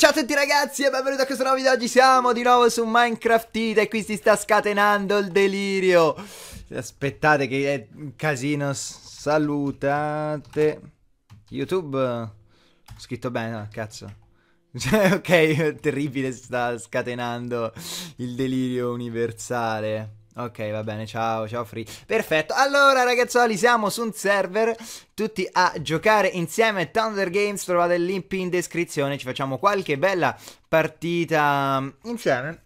Ciao a tutti ragazzi e benvenuti a questo nuovo video, oggi siamo di nuovo su Minecraft It e qui si sta scatenando il delirio Aspettate che è un casino, salutate YouTube, ho scritto bene, no, cazzo ok, terribile, si sta scatenando il delirio universale Ok, va bene, ciao, ciao Free. Perfetto, allora ragazzoli siamo su un server, tutti a giocare insieme a Thunder Games, trovate il link in descrizione, ci facciamo qualche bella partita mm, insieme.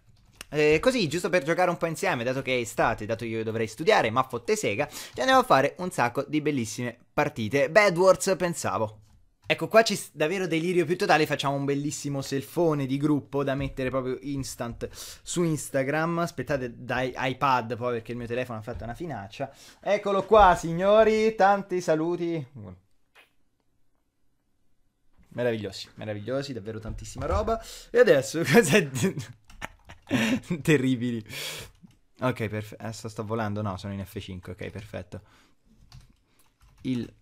Eh, così, giusto per giocare un po' insieme, dato che è estate, dato che io dovrei studiare, ma fotte sega, ci andiamo a fare un sacco di bellissime partite. Bad Wars pensavo. Ecco, qua c'è davvero delirio più totale, facciamo un bellissimo selfone di gruppo da mettere proprio instant su Instagram, aspettate dai iPad poi perché il mio telefono ha fatto una finaccia. Eccolo qua signori, tanti saluti. Meravigliosi, meravigliosi, davvero tantissima roba. E adesso cos'è... Terribili. Ok, perfetto. Adesso sto volando, no, sono in F5, ok, perfetto. Il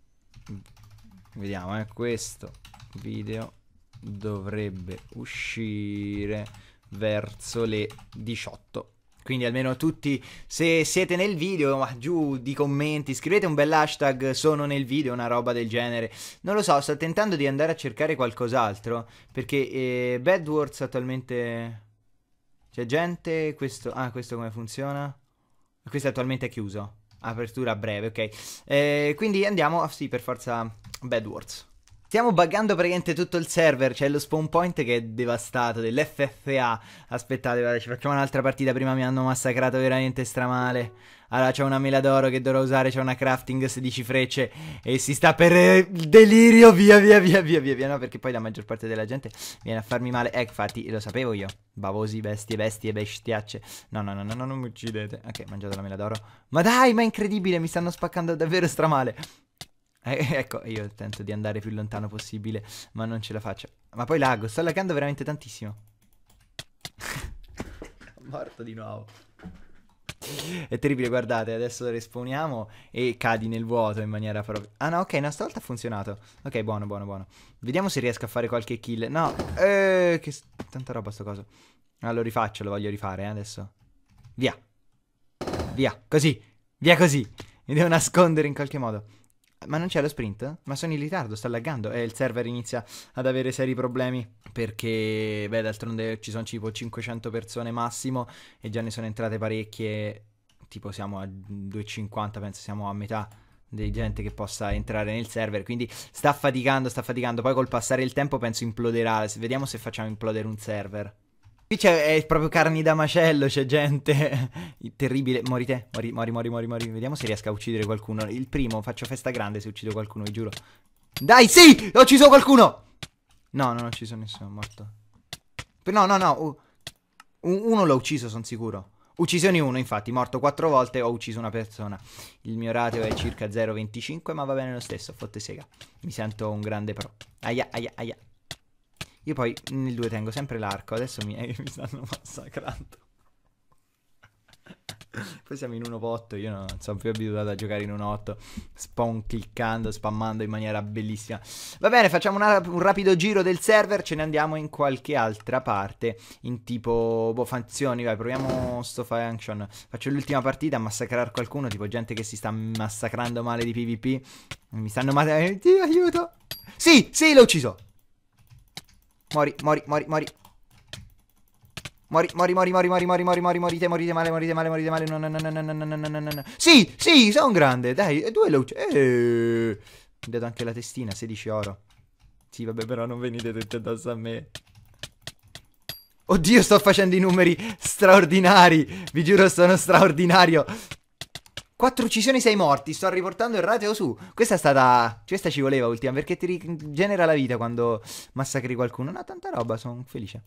Vediamo, eh, questo video dovrebbe uscire verso le 18. Quindi almeno tutti, se siete nel video, ma giù di commenti, scrivete un bel hashtag sono nel video, una roba del genere. Non lo so, sto tentando di andare a cercare qualcos'altro, perché eh, Bedwars attualmente... C'è gente, questo... Ah, questo come funziona? Questo attualmente è chiuso apertura breve, ok. Eh, quindi andiamo, ah, sì, per forza Bad Words. Stiamo buggando praticamente tutto il server, c'è lo spawn point che è devastato, dell'FFA. Aspettate, guarda, ci facciamo un'altra partita, prima mi hanno massacrato veramente stramale. Allora, c'è una mela d'oro che dovrò usare, c'è una crafting 16 frecce e si sta per eh, il delirio, via, via, via, via, via, via, no, perché poi la maggior parte della gente viene a farmi male. Ecco, infatti, lo sapevo io. Bavosi, bestie, bestie, bestiacce. No, no, no, no, non mi uccidete. Ok, mangiate la mela d'oro. Ma dai, ma è incredibile, mi stanno spaccando davvero stramale. Eh, eh, ecco, io tento di andare più lontano possibile, ma non ce la faccio. Ma poi lago, sto laggando veramente tantissimo. Morto di nuovo. È terribile, guardate, adesso respawniamo e cadi nel vuoto in maniera proprio... Ah no, ok, no, stavolta ha funzionato. Ok, buono, buono, buono. Vediamo se riesco a fare qualche kill. No, eh, che... Tanta roba sto coso. Ah, lo rifaccio, lo voglio rifare, eh, adesso. Via. Via, così. Via così. Mi devo nascondere in qualche modo. Ma non c'è lo sprint? Ma sono in ritardo, sta laggando e eh, il server inizia ad avere seri problemi perché, beh, d'altronde ci sono tipo 500 persone massimo e già ne sono entrate parecchie, tipo siamo a 250, penso siamo a metà di gente che possa entrare nel server. Quindi sta faticando, sta faticando. Poi col passare il tempo penso imploderà. Vediamo se facciamo implodere un server. Qui c'è è proprio carni da macello, c'è gente terribile. Mori te, mori, mori, mori, mori, mori. Vediamo se riesco a uccidere qualcuno. Il primo, faccio festa grande se uccido qualcuno, vi giuro. Dai, sì! Ho ucciso qualcuno! No, non ho ucciso nessuno, morto. No, no, no. uno l'ho ucciso, sono sicuro. Uccisioni 1, infatti, morto quattro volte, ho ucciso una persona. Il mio ratio è circa 0,25, ma va bene lo stesso, fotte sega. Mi sento un grande pro. Aia, aia, aia. Io poi nel 2 tengo sempre l'arco, adesso mi, eh, mi stanno massacrando. poi siamo in 1.8, io non sono più abituato a giocare in 1.8, spawn cliccando, spammando in maniera bellissima. Va bene, facciamo una, un rapido giro del server, ce ne andiamo in qualche altra parte, in tipo, boh, funzioni, vai, proviamo sto function. Faccio l'ultima partita a massacrare qualcuno, tipo gente che si sta massacrando male di PvP. Mi stanno male. Eh, ti aiuto! Sì, sì, l'ho ucciso! Mori, mori, mori, mori. Mori, mori, mori, mori, mori, mori, mori, mori, morite, morite male, morite male, morite male, no, no, no, no, no, no, no, no, no, no. Sì, sì, sono grande, dai, due lo Eeeh. Ho dato anche la testina, 16 oro. Sì, vabbè, però non venite tutti addosso a me. Oddio, sto facendo i numeri straordinari. Vi giuro, sono straordinario. 4 uccisioni, 6 morti. Sto riportando il rateo su. Questa è stata. Questa ci voleva ultima. Perché ti rigenera la vita quando massacri qualcuno. No, tanta roba, sono felice.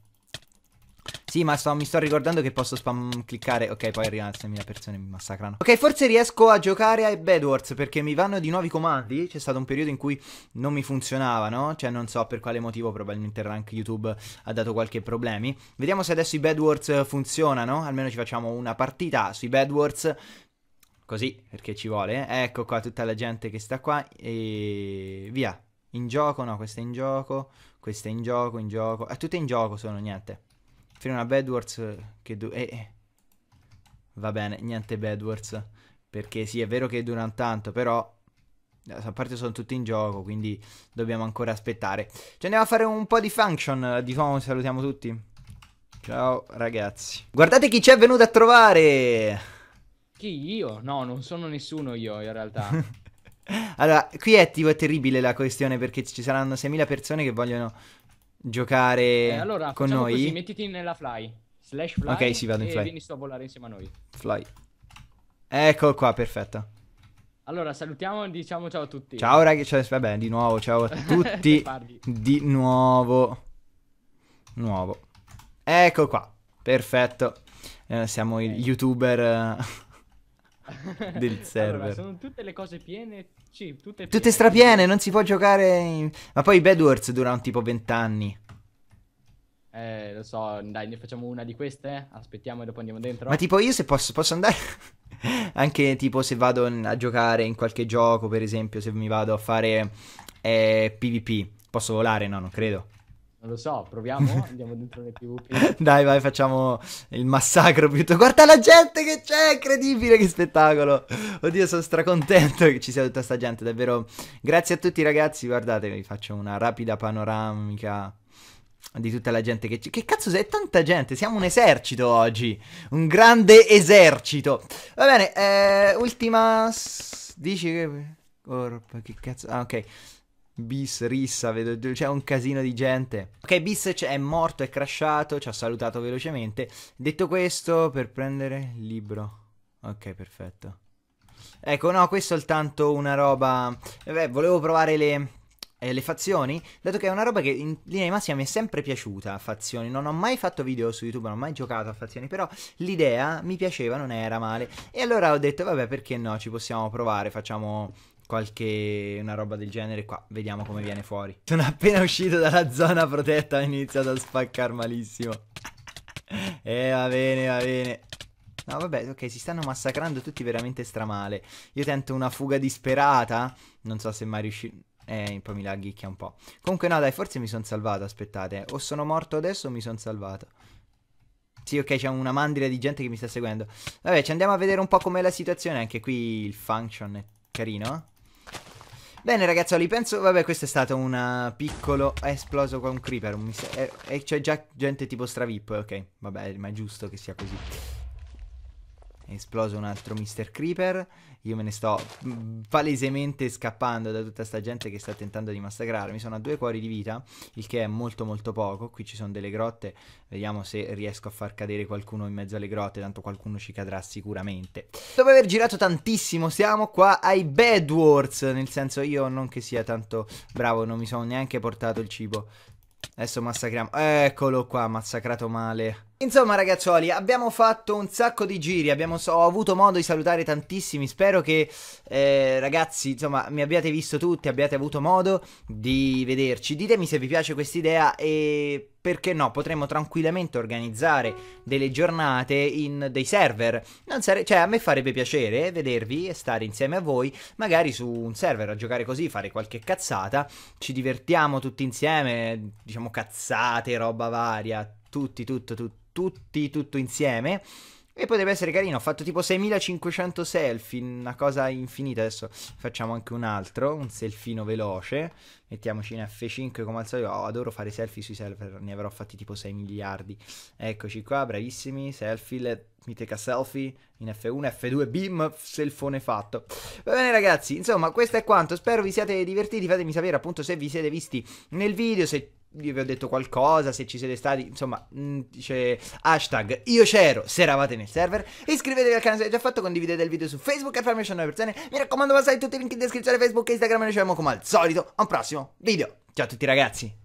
Sì, ma sto, mi sto ricordando che posso spam cliccare. Ok, poi arrivano 6.000 persone e mi massacrano. Ok, forse riesco a giocare a Bad Wars perché mi vanno di nuovi comandi. C'è stato un periodo in cui non mi funzionava, no? Cioè, non so per quale motivo, probabilmente rank YouTube ha dato qualche problemi. Vediamo se adesso i Bad Wars funzionano. Almeno ci facciamo una partita sui Bad Wars così perché ci vuole. Eh? Ecco qua tutta la gente che sta qua e via. In gioco, no, questa è in gioco, questa è in gioco, in gioco. Eh, tutte in gioco sono, niente. Fino a Bedwars che... Du- eh, eh. Va bene, niente Bedwars. Perché sì, è vero che durano tanto, però... Eh, a parte sono tutti in gioco, quindi dobbiamo ancora aspettare. Ci andiamo a fare un po' di function. Di nuovo salutiamo tutti. Ciao ragazzi. Guardate chi ci è venuto a trovare! Chi io? No, non sono nessuno io in realtà. allora, qui è tipo terribile la questione perché ci saranno 6.000 persone che vogliono giocare eh, allora, con noi. Così, mettiti nella fly. Slash fly. Ok, sì, vado in fly. E vieni sto a volare insieme a noi. Fly. Ecco qua, perfetto. Allora, salutiamo e diciamo ciao a tutti. Ciao ragazzi, cioè, vabbè, di nuovo, ciao a tutti. di nuovo. Nuovo. Ecco qua, perfetto. Eh, siamo okay. youtuber... Eh, del server. Allora, sono tutte le cose piene. Sì, tutte, piene. tutte strapiene, non si può giocare. In... Ma poi i Bedwars durano tipo 20 anni. Eh, lo so, dai, ne facciamo una di queste. Aspettiamo e dopo andiamo dentro. Ma tipo, io se posso, posso andare. Anche tipo se vado a giocare in qualche gioco, per esempio, se mi vado a fare eh, PvP, posso volare? No, non credo. Non lo so, proviamo, andiamo dentro le PvP. Dai, vai, facciamo il massacro piuttosto. Guarda la gente che c'è, incredibile, che spettacolo. Oddio, sono stracontento che ci sia tutta sta gente, davvero. Grazie a tutti ragazzi, guardate, vi faccio una rapida panoramica di tutta la gente che c'è. Che cazzo È tanta gente, siamo un esercito oggi. Un grande esercito. Va bene, eh, ultima... Dici che... Corpo, che cazzo... Ah, ok. Bis, rissa, vedo, c'è un casino di gente. Ok, Bis è morto, è crashato, ci ha salutato velocemente. Detto questo, per prendere il libro. Ok, perfetto. Ecco, no, questo è soltanto una roba... Vabbè, eh, volevo provare le, eh, le fazioni, dato che è una roba che in linea di massima mi è sempre piaciuta, fazioni, non ho mai fatto video su YouTube, non ho mai giocato a fazioni, però l'idea mi piaceva, non era male, e allora ho detto vabbè perché no, ci possiamo provare, facciamo qualche una roba del genere qua, vediamo come viene fuori. Sono appena uscito dalla zona protetta ho iniziato a spaccare malissimo. eh, va bene, va bene. No, vabbè, ok, si stanno massacrando tutti veramente stramale. Io tento una fuga disperata. Non so se mai riuscirò. Eh, poi mi laghicchia un po'. Comunque, no, dai, forse mi sono salvato. Aspettate, o sono morto adesso o mi sono salvato. Sì, ok, c'è una mandria di gente che mi sta seguendo. Vabbè, ci andiamo a vedere un po' com'è la situazione. Anche qui il function è carino. Eh. Bene ragazzoli, penso, vabbè questo è stato un piccolo è esploso con un creeper, e eh, eh, c'è già gente tipo stravip, ok, vabbè ma è giusto che sia così. È esploso un altro Mr. Creeper. Io me ne sto mm, palesemente scappando da tutta sta gente che sta tentando di massacrarmi. Sono a due cuori di vita, il che è molto molto poco. Qui ci sono delle grotte. Vediamo se riesco a far cadere qualcuno in mezzo alle grotte. Tanto qualcuno ci cadrà sicuramente. Dopo aver girato tantissimo, siamo qua ai Bedwars, Nel senso, io non che sia tanto bravo, non mi sono neanche portato il cibo. Adesso massacriamo. Eccolo qua, massacrato male. Insomma ragazzuoli, abbiamo fatto un sacco di giri, abbiamo, ho avuto modo di salutare tantissimi, spero che eh, ragazzi insomma mi abbiate visto tutti, abbiate avuto modo di vederci, ditemi se vi piace questa idea e perché no, potremmo tranquillamente organizzare delle giornate in dei server. Sare- cioè, a me farebbe piacere vedervi e stare insieme a voi, magari su un server a giocare così, fare qualche cazzata. Ci divertiamo tutti insieme, diciamo cazzate, roba varia, tutti, tutto, tutto tutti tutto insieme. E potrebbe essere carino, ho fatto tipo 6500 selfie, una cosa infinita. Adesso facciamo anche un altro, un selfino veloce. Mettiamoci in F5 come al solito. Oh, adoro fare selfie sui server, ne avrò fatti tipo 6 miliardi. Eccoci qua, bravissimi, selfie, let me take a selfie in F1, F2, bim, selfone fatto. Va bene ragazzi, insomma questo è quanto, spero vi siate divertiti, fatemi sapere appunto se vi siete visti nel video, se io vi ho detto qualcosa, se ci siete stati, insomma, dice mm, hashtag io c'ero se eravate nel server, iscrivetevi al canale se l'avete già fatto, condividete il video su Facebook e farmi nuove persone, mi raccomando passate tutti i link in descrizione Facebook e Instagram e noi ci vediamo come al solito a un prossimo video, ciao a tutti ragazzi!